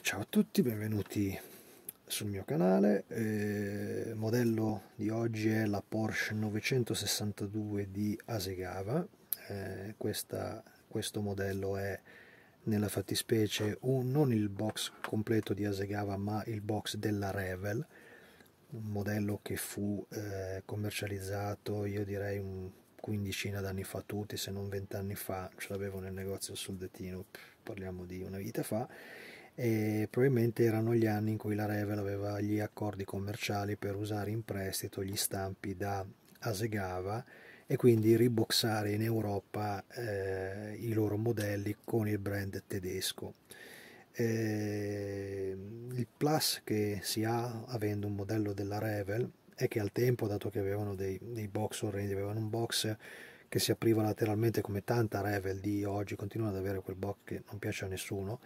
Ciao a tutti, benvenuti sul mio canale. Il eh, modello di oggi è la Porsche 962 di Asegava Eh, questa, questo modello è nella fattispecie un, non il box completo di Asegava ma il box della Revel, un modello che fu eh, commercializzato io direi un quindicina d'anni fa tutti, se non vent'anni fa, ce l'avevo nel negozio sul Detino, parliamo di una vita fa e probabilmente erano gli anni in cui la Revel aveva gli accordi commerciali per usare in prestito gli stampi da Asegava e quindi riboxare in Europa eh, i loro modelli con il brand tedesco. Eh, il plus che si ha avendo un modello della Revel è che al tempo, dato che avevano dei, dei box orrendi, avevano un box che si apriva lateralmente come tanta Revel di oggi, continuano ad avere quel box che non piace a nessuno,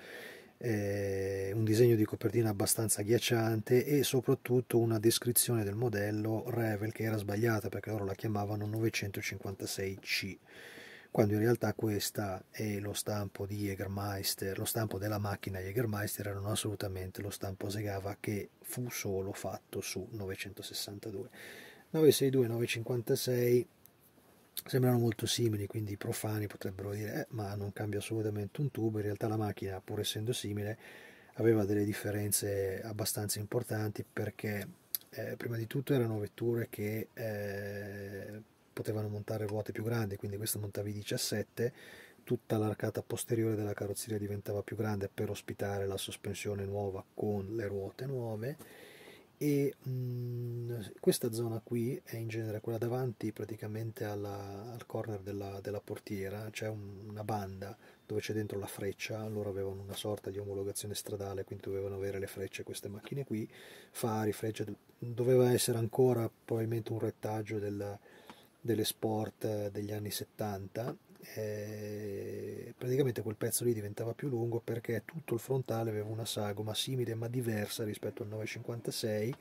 eh, un disegno di copertina abbastanza ghiacciante e soprattutto una descrizione del modello Revel che era sbagliata perché loro la chiamavano 956C quando in realtà questa è lo stampo di Jägermeister, lo stampo della macchina Jägermeister erano assolutamente lo stampo Segawa che fu solo fatto su 962. 962 956 sembrano molto simili, quindi i profani potrebbero dire eh, ma non cambia assolutamente un tubo, in realtà la macchina pur essendo simile aveva delle differenze abbastanza importanti perché eh, prima di tutto erano vetture che eh, potevano montare ruote più grandi, quindi questa montava i 17, tutta l'arcata posteriore della carrozzeria diventava più grande per ospitare la sospensione nuova con le ruote nuove e mh, mm, questa zona qui è in genere quella davanti praticamente alla, al corner della, della portiera, c'è un, una banda dove c'è dentro la freccia, loro avevano una sorta di omologazione stradale, quindi dovevano avere le frecce queste macchine qui, fari, frecce, doveva essere ancora probabilmente un rettaggio della, delle sport eh, degli anni 70 eh, praticamente quel pezzo lì diventava più lungo perché tutto il frontale aveva una sagoma simile ma diversa rispetto al 956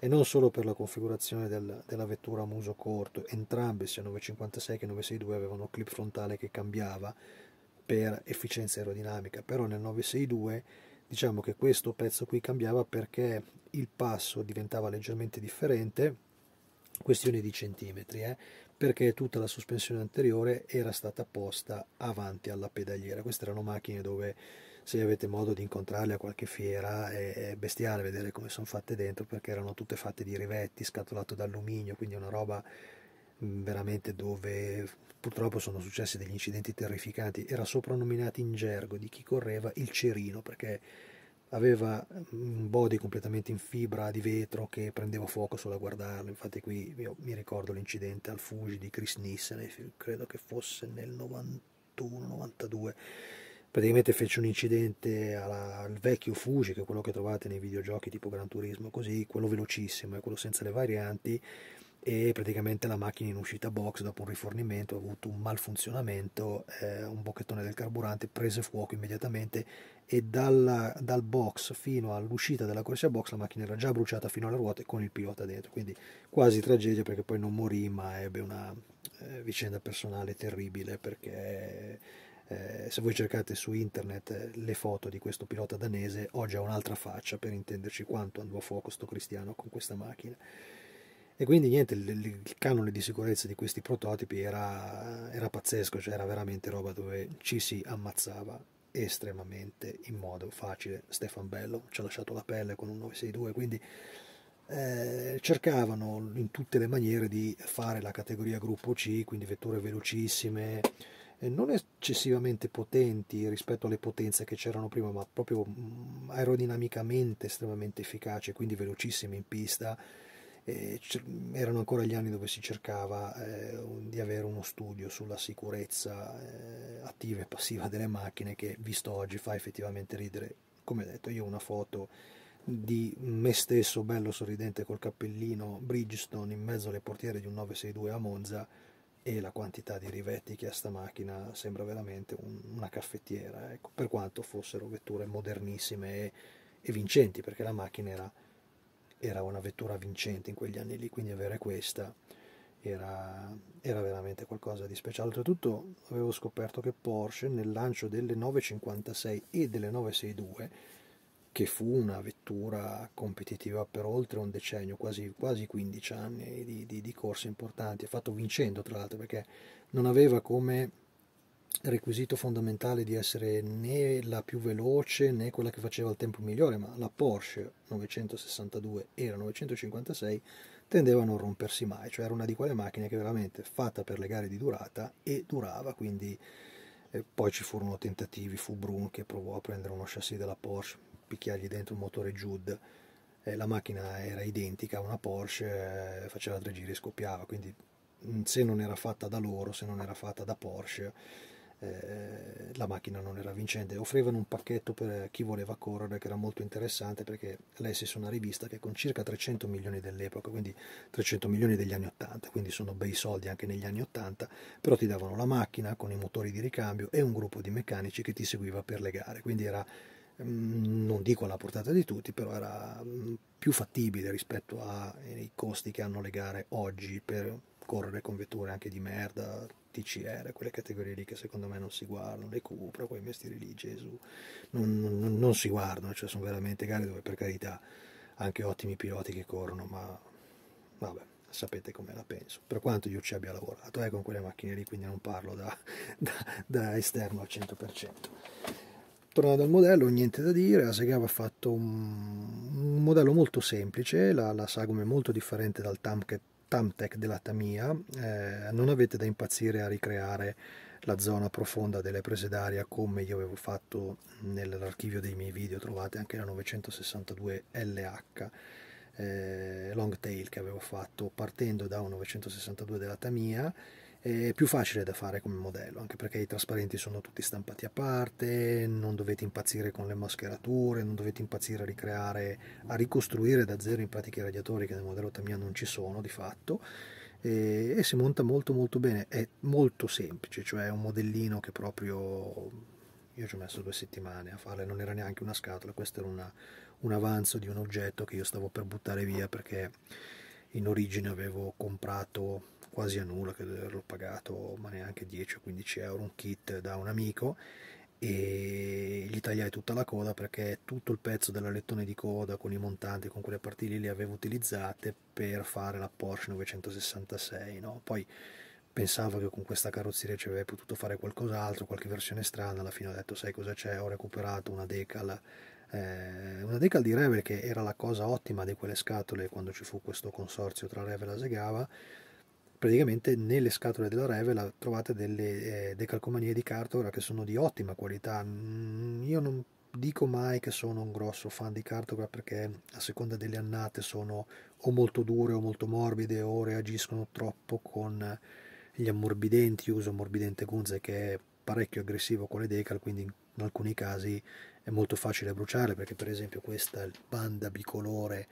e non solo per la configurazione del, della vettura a muso corto, entrambe sia 956 che 962 avevano clip frontale che cambiava per efficienza aerodinamica, però nel 962 diciamo che questo pezzo qui cambiava perché il passo diventava leggermente differente, questione di centimetri, eh? perché tutta la sospensione anteriore era stata posta avanti alla pedaliera. Queste erano macchine dove se avete modo di incontrarle a qualche fiera è, bestiale vedere come sono fatte dentro perché erano tutte fatte di rivetti, scatolato d'alluminio, quindi una roba mm, veramente dove purtroppo sono successi degli incidenti terrificanti. Era soprannominato in gergo di chi correva il cerino perché aveva un body completamente in fibra di vetro che prendeva fuoco solo a guardarlo. Infatti, qui mi ricordo l'incidente al Fuji di Chris Nissen, credo che fosse nel 91-92. Praticamente fece un incidente alla, al vecchio Fuji, che è quello che trovate nei videogiochi tipo Gran Turismo, così quello velocissimo e eh, quello senza le varianti e praticamente la macchina in uscita box dopo un rifornimento ha avuto un malfunzionamento, eh, un bocchettone del carburante prese fuoco immediatamente e dalla, dal box fino all'uscita della corsia box la macchina era già bruciata fino alle ruote con il pilota dentro, quindi quasi tragedia perché poi non morì ma ebbe una eh, vicenda personale terribile perché eh, se voi cercate su internet eh, le foto di questo pilota danese oggi ha un'altra faccia per intenderci quanto andò a fuoco sto cristiano con questa macchina. E quindi niente, il, il canone di sicurezza di questi prototipi era, era pazzesco, cioè era veramente roba dove ci si ammazzava estremamente in modo facile. Stefan Bello ci ha lasciato la pelle con un 962, quindi eh, cercavano in tutte le maniere di fare la categoria gruppo C, quindi vetture velocissime, eh, non eccessivamente potenti rispetto alle potenze che c'erano prima, ma proprio mm, aerodinamicamente estremamente efficaci, quindi velocissime in pista erano ancora gli anni dove si cercava eh, di avere uno studio sulla sicurezza eh, attiva e passiva delle macchine che visto oggi fa effettivamente ridere. Come detto, io ho una foto di me stesso bello sorridente col cappellino Bridgestone in mezzo alle portiere di un 962 a Monza e la quantità di rivetti che ha sta macchina sembra veramente un, una caffettiera, ecco, per quanto fossero vetture modernissime e, e vincenti perché la macchina era era una vettura vincente in quegli anni lì, quindi avere questa era, era veramente qualcosa di speciale. Oltretutto avevo scoperto che Porsche nel lancio delle 956 e delle 962, che fu una vettura competitiva per oltre un decennio, quasi, quasi 15 anni di, di, di corse importanti, ha fatto vincendo tra l'altro perché non aveva come requisito fondamentale di essere né la più veloce né quella che faceva il tempo migliore, ma la Porsche 962 e la 956 tendeva a non rompersi mai, cioè era una di quelle macchine che veramente fatta per le gare di durata e durava, quindi e eh, poi ci furono tentativi, fu Brun che provò a prendere uno chassis della Porsche, picchiargli dentro un motore Jude, eh, la macchina era identica a una Porsche, eh, faceva tre giri e scoppiava, quindi mm, se non era fatta da loro, se non era fatta da Porsche, eh, la macchina non era vincente. Offrivano un pacchetto per chi voleva correre che era molto interessante perché l'Essis è una rivista che con circa 300 milioni dell'epoca, quindi 300 milioni degli anni 80, quindi sono bei soldi anche negli anni 80, però ti davano la macchina con i motori di ricambio e un gruppo di meccanici che ti seguiva per le gare, quindi era mm, non dico alla portata di tutti, però era mm, più fattibile rispetto ai costi che hanno le gare oggi per correre con vetture anche di merda, TCR, quelle categorie lì che secondo me non si guardano, le Cupra, quei mestieri lì, Gesù, non, non, non si guardano, cioè sono veramente gare dove per carità anche ottimi piloti che corrono, ma vabbè sapete come la penso, per quanto io ci abbia lavorato eh, con quelle macchine lì, quindi non parlo da, da, da esterno al 100%. Tornando al modello, niente da dire, la Segava ha fatto un, un modello molto semplice, la, la sagoma è molto differente dal Tam che Tamtec della Tamia eh, non avete da impazzire a ricreare la zona profonda delle prese d'aria come io avevo fatto nell'archivio dei miei video trovate anche la 962 LH eh, long tail che avevo fatto partendo da un 962 della Tamia è più facile da fare come modello, anche perché i trasparenti sono tutti stampati a parte, non dovete impazzire con le mascherature, non dovete impazzire a ricreare, a ricostruire da zero in pratica i radiatori che nel modello Tamiya non ci sono di fatto e, e si monta molto molto bene, è molto semplice, cioè è un modellino che proprio io ci ho messo due settimane a fare, non era neanche una scatola, questo era una, un avanzo di un oggetto che io stavo per buttare via perché in origine avevo comprato quasi a nulla, che l'ho pagato ma neanche 10 o 15 euro un kit da un amico e gli tagliai tutta la coda perché tutto il pezzo della lettone di coda con i montanti con quelle parti lì le avevo utilizzate per fare la Porsche 966 no? poi pensavo che con questa carrozzeria ci avrei potuto fare qualcos'altro qualche versione strana alla fine ho detto sai cosa c'è ho recuperato una decal eh, una decal di Revel che era la cosa ottima di quelle scatole quando ci fu questo consorzio tra Revel e la Segava praticamente nelle scatole della Revela trovate delle eh, decalcomanie di Cartora che sono di ottima qualità. Mm, io non dico mai che sono un grosso fan di Cartora perché a seconda delle annate sono o molto dure o molto morbide o reagiscono troppo con gli ammorbidenti. Io uso ammorbidente Gunze che è parecchio aggressivo con le decal, quindi in alcuni casi è molto facile bruciare perché per esempio questa banda bicolore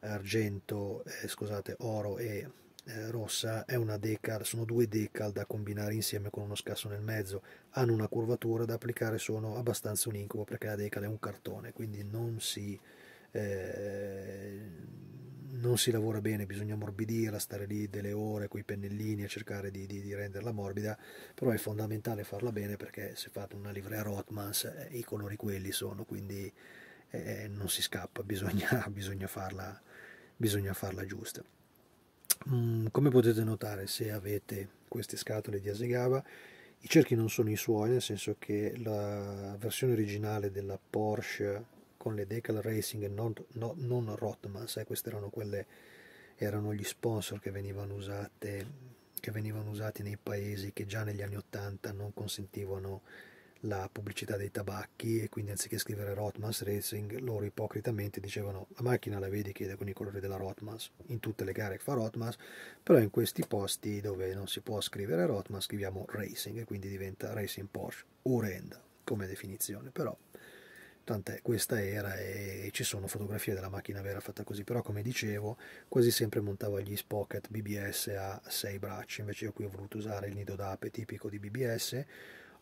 argento, eh, scusate, oro e eh, rossa è una decal, sono due decal da combinare insieme con uno scasso nel mezzo, hanno una curvatura da applicare, sono abbastanza un incubo perché la decal è un cartone, quindi non si, eh, non si lavora bene, bisogna ammorbidirla, stare lì delle ore con i pennellini a cercare di, di, di, renderla morbida, però è fondamentale farla bene perché se fate una livrea Rotmans eh, i colori quelli sono, quindi eh, non si scappa, bisogna, bisogna, farla, bisogna farla giusta. Mm, come potete notare se avete queste scatole di Asegawa i cerchi non sono i suoi nel senso che la versione originale della Porsche con le Decal Racing non, no, non Rotmans eh, queste erano quelle erano gli sponsor che venivano, usate, che venivano usati nei paesi che già negli anni 80 non consentivano la pubblicità dei tabacchi e quindi anziché scrivere Rotmans Racing loro ipocritamente dicevano la macchina la vedi che è con i colori della Rotmans in tutte le gare che fa Rotmans però in questi posti dove non si può scrivere Rotmans scriviamo Racing e quindi diventa Racing Porsche orrenda come definizione però tant'è questa era e ci sono fotografie della macchina vera fatta così però come dicevo quasi sempre montavo gli Spocket BBS a 6 bracci invece io qui ho voluto usare il nido d'ape tipico di BBS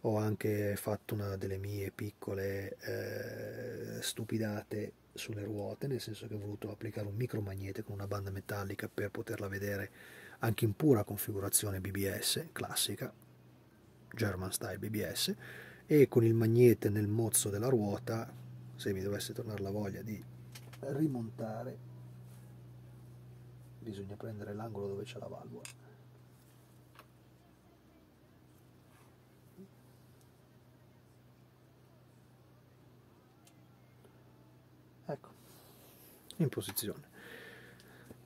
ho anche fatto una delle mie piccole eh, stupidate sulle ruote, nel senso che ho voluto applicare un micromagnete con una banda metallica per poterla vedere anche in pura configurazione BBS classica, German style BBS, e con il magnete nel mozzo della ruota, se mi dovesse tornare la voglia di rimontare, bisogna prendere l'angolo dove c'è la valvola. in posizione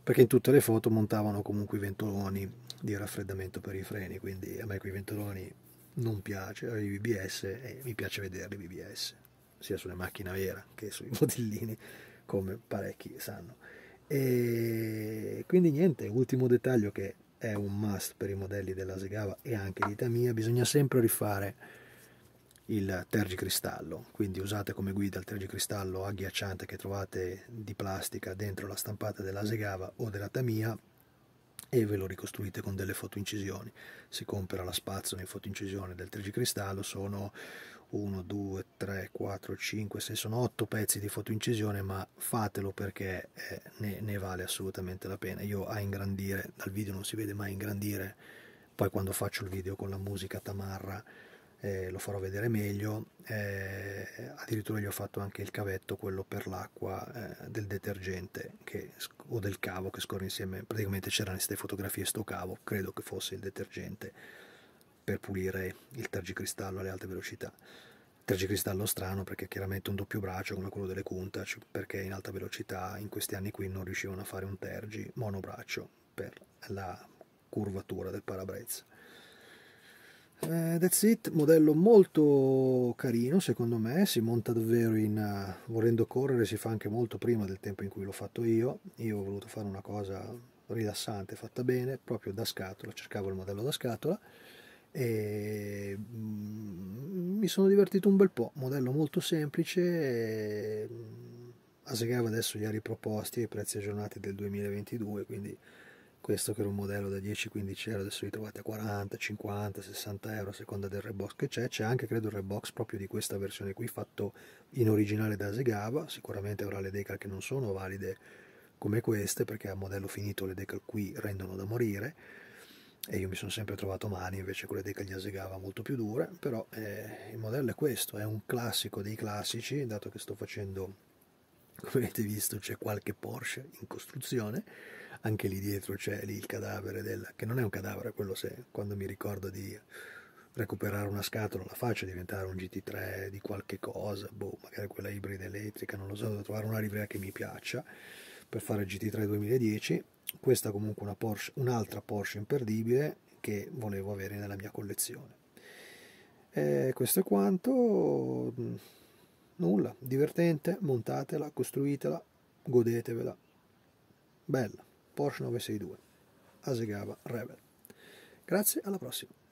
perché in tutte le foto montavano comunque i ventoloni di raffreddamento per i freni quindi a me quei ventoloni non piace eh, i BBS e mi piace vederli BBS sia sulle macchine vera che sui modellini come parecchi sanno e quindi niente ultimo dettaglio che è un must per i modelli della Segawa e anche di Tamiya bisogna sempre rifare il tergicristallo, quindi usate come guida il tergicristallo agghiacciante che trovate di plastica dentro la stampata della Segava o della Tamia e ve lo ricostruite con delle fotoincisioni. Si compra la spazzola in fotoincisione del tergicristallo, sono 1, 2, 3, 4, 5, 6, sono 8 pezzi di fotoincisione, ma fatelo perché eh, ne, ne vale assolutamente la pena. Io a ingrandire, dal video non si vede mai ingrandire, poi quando faccio il video con la musica tamarra, eh, lo farò vedere meglio, eh, addirittura gli ho fatto anche il cavetto, quello per l'acqua eh, del detergente che, o del cavo che scorre insieme, praticamente c'erano queste fotografie sto cavo, credo che fosse il detergente per pulire il tergicristallo alle alte velocità. Tergicristallo strano perché chiaramente un doppio braccio come quello delle Kunta, perché in alta velocità in questi anni qui non riuscivano a fare un tergi monobraccio per la curvatura del parabrezza. Eh, that's it, modello molto carino secondo me, si monta davvero in... Uh, volendo correre si fa anche molto prima del tempo in cui l'ho fatto io, io ho voluto fare una cosa rilassante fatta bene, proprio da scatola, cercavo il modello da scatola e mm, mi sono divertito un bel po', modello molto semplice, e, eh, mm, adesso gli ha riproposti i prezzi aggiornati del 2022, quindi questo che era un modello da 10-15 euro, adesso li trovate a 40, 50, 60 euro a seconda del rebox che c'è, c'è anche credo il rebox proprio di questa versione qui fatto in originale da Asegawa, sicuramente avrà le decal che non sono valide come queste perché a modello finito le decal qui rendono da morire e io mi sono sempre trovato mani invece con le decal di Asegava molto più dure, però eh, il modello è questo, è un classico dei classici, dato che sto facendo come avete visto c'è qualche Porsche in costruzione anche lì dietro c'è lì il cadavere del che non è un cadavere quello se quando mi ricordo di recuperare una scatola la faccio diventare un GT3 di qualche cosa boh magari quella ibrida elettrica non lo so devo trovare una livrea che mi piaccia per fare il GT3 2010 questa comunque una Porsche un'altra Porsche imperdibile che volevo avere nella mia collezione e eh, questo è quanto Nulla, divertente, montatela, costruitela, godetevela. Bella, Porsche 962, Asegava Rebel. Grazie, alla prossima.